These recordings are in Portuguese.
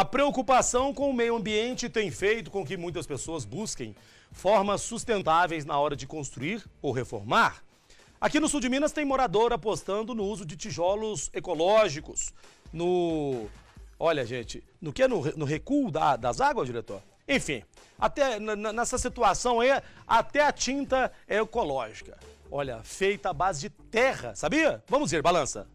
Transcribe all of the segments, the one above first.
A preocupação com o meio ambiente tem feito com que muitas pessoas busquem formas sustentáveis na hora de construir ou reformar. Aqui no sul de Minas tem morador apostando no uso de tijolos ecológicos, no. Olha, gente, no que é no, no recuo da, das águas, diretor? Enfim, até nessa situação aí, até a tinta é ecológica. Olha, feita à base de terra, sabia? Vamos ver, balança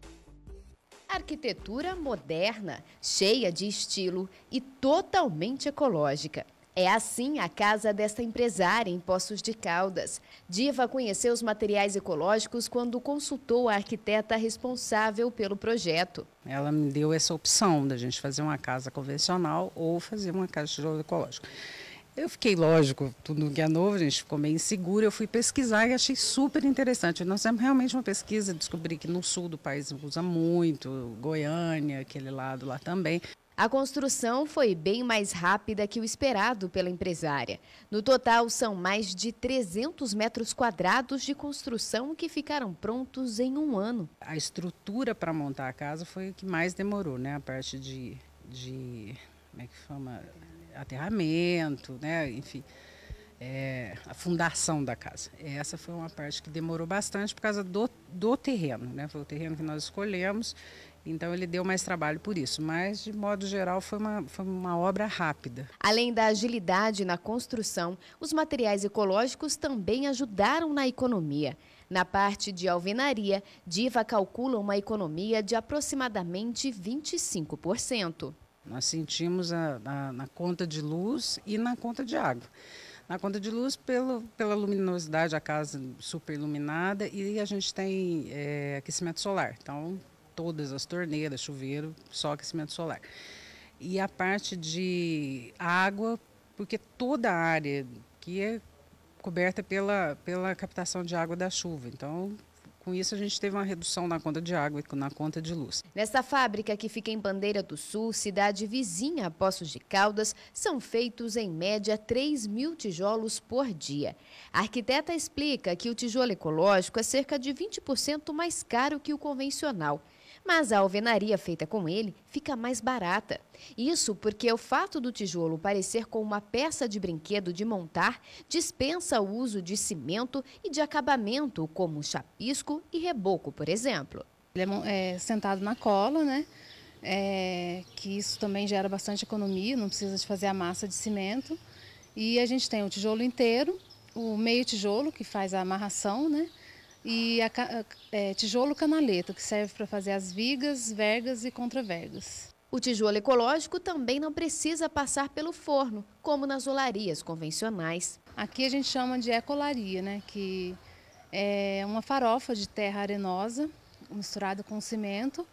arquitetura moderna, cheia de estilo e totalmente ecológica. É assim a casa desta empresária em Poços de Caldas. Diva conheceu os materiais ecológicos quando consultou a arquiteta responsável pelo projeto. Ela me deu essa opção da gente fazer uma casa convencional ou fazer uma casa de tijolo ecológico. Eu fiquei, lógico, tudo que é novo, a gente ficou meio inseguro. Eu fui pesquisar e achei super interessante. Nós temos realmente uma pesquisa, descobri que no sul do país usa muito, Goiânia, aquele lado lá também. A construção foi bem mais rápida que o esperado pela empresária. No total, são mais de 300 metros quadrados de construção que ficaram prontos em um ano. A estrutura para montar a casa foi o que mais demorou, né? A parte de, de como é que chama? aterramento, né? enfim, é, a fundação da casa. Essa foi uma parte que demorou bastante por causa do, do terreno, né? foi o terreno que nós escolhemos, então ele deu mais trabalho por isso, mas de modo geral foi uma, foi uma obra rápida. Além da agilidade na construção, os materiais ecológicos também ajudaram na economia. Na parte de alvenaria, Diva calcula uma economia de aproximadamente 25%. Nós sentimos a, a, na conta de luz e na conta de água. Na conta de luz, pelo, pela luminosidade, a casa super iluminada e a gente tem é, aquecimento solar. Então, todas as torneiras, chuveiro, só aquecimento solar. E a parte de água, porque toda a área que é coberta pela, pela captação de água da chuva. Então, com isso, a gente teve uma redução na conta de água e na conta de luz. Nessa fábrica que fica em Bandeira do Sul, cidade vizinha a Poços de Caldas, são feitos, em média, 3 mil tijolos por dia. A arquiteta explica que o tijolo ecológico é cerca de 20% mais caro que o convencional mas a alvenaria feita com ele fica mais barata. Isso porque o fato do tijolo parecer com uma peça de brinquedo de montar dispensa o uso de cimento e de acabamento, como chapisco e reboco, por exemplo. Ele é, é sentado na cola, né? É, que isso também gera bastante economia, não precisa de fazer a massa de cimento. E a gente tem o tijolo inteiro, o meio tijolo, que faz a amarração, né? e a, é, tijolo canaleta, que serve para fazer as vigas, vergas e contravergas. O tijolo ecológico também não precisa passar pelo forno, como nas olarias convencionais. Aqui a gente chama de ecolaria, né? que é uma farofa de terra arenosa misturada com cimento,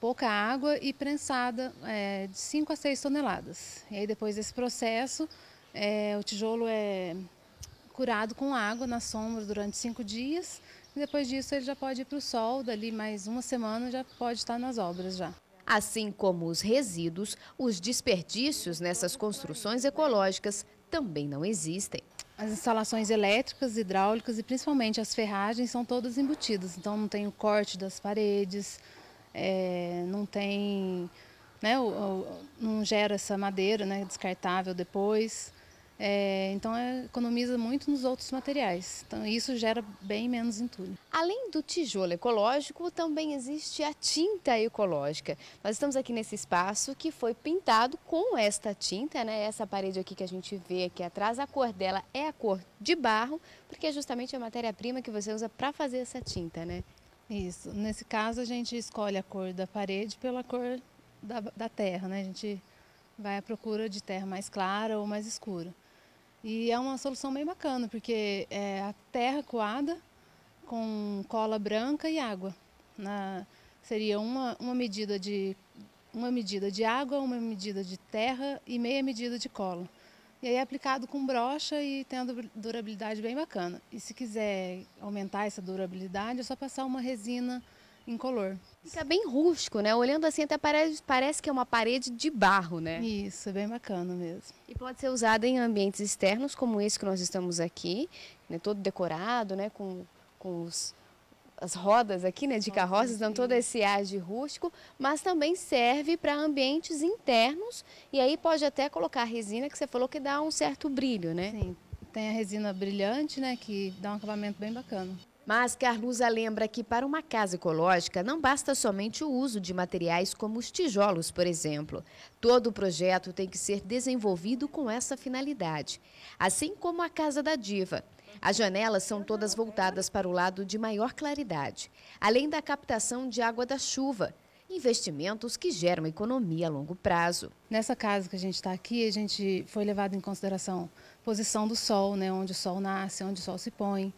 pouca água e prensada é, de 5 a 6 toneladas. E aí depois desse processo, é, o tijolo é curado com água na sombra durante cinco dias. e depois disso ele já pode ir para o sol, dali mais uma semana já pode estar nas obras já. Assim como os resíduos, os desperdícios nessas construções ecológicas também não existem. As instalações elétricas, hidráulicas e principalmente as ferragens são todas embutidas. Então não tem o corte das paredes, é, não tem, né, o, o, não gera essa madeira né, descartável depois. É, então é, economiza muito nos outros materiais. Então isso gera bem menos entulho. Além do tijolo ecológico, também existe a tinta ecológica. Nós estamos aqui nesse espaço que foi pintado com esta tinta, né? Essa parede aqui que a gente vê aqui atrás, a cor dela é a cor de barro, porque é justamente a matéria-prima que você usa para fazer essa tinta, né? Isso. Nesse caso a gente escolhe a cor da parede pela cor da, da terra, né? A gente vai à procura de terra mais clara ou mais escura. E é uma solução bem bacana, porque é a terra coada com cola branca e água. Na, né? seria uma, uma, medida de, uma medida de água, uma medida de terra e meia medida de cola. E aí é aplicado com brocha e tem uma durabilidade bem bacana. E se quiser aumentar essa durabilidade, é só passar uma resina incolor. Fica bem rústico, né? Olhando assim até parece, parece que é uma parede de barro, né? Isso, bem bacana mesmo. E pode ser usada em ambientes externos como esse que nós estamos aqui, né? todo decorado, né? Com, com os, as rodas aqui, né? De carroças, dão todo esse ar de rústico, mas também serve para ambientes internos e aí pode até colocar a resina que você falou que dá um certo brilho, né? Sim, tem a resina brilhante, né? Que dá um acabamento bem bacana. Mas Carlusa lembra que para uma casa ecológica não basta somente o uso de materiais como os tijolos, por exemplo. Todo o projeto tem que ser desenvolvido com essa finalidade, assim como a Casa da Diva. As janelas são todas voltadas para o lado de maior claridade, além da captação de água da chuva, investimentos que geram economia a longo prazo. Nessa casa que a gente está aqui, a gente foi levado em consideração posição do sol, né, onde o sol nasce, onde o sol se põe,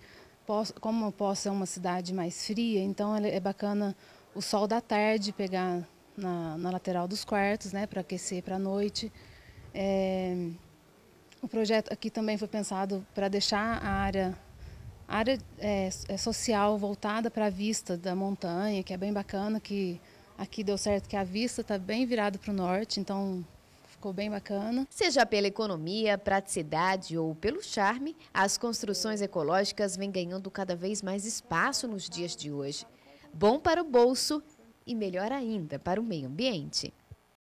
como Poços é uma cidade mais fria, então é bacana o sol da tarde pegar na, na lateral dos quartos, né, para aquecer para a noite. É, o projeto aqui também foi pensado para deixar a área, a área é, é social voltada para a vista da montanha, que é bem bacana, que aqui deu certo que a vista está bem virada para o norte, então ficou bem bacana. Seja pela economia, praticidade ou pelo charme, as construções ecológicas vêm ganhando cada vez mais espaço nos dias de hoje. Bom para o bolso e melhor ainda para o meio ambiente.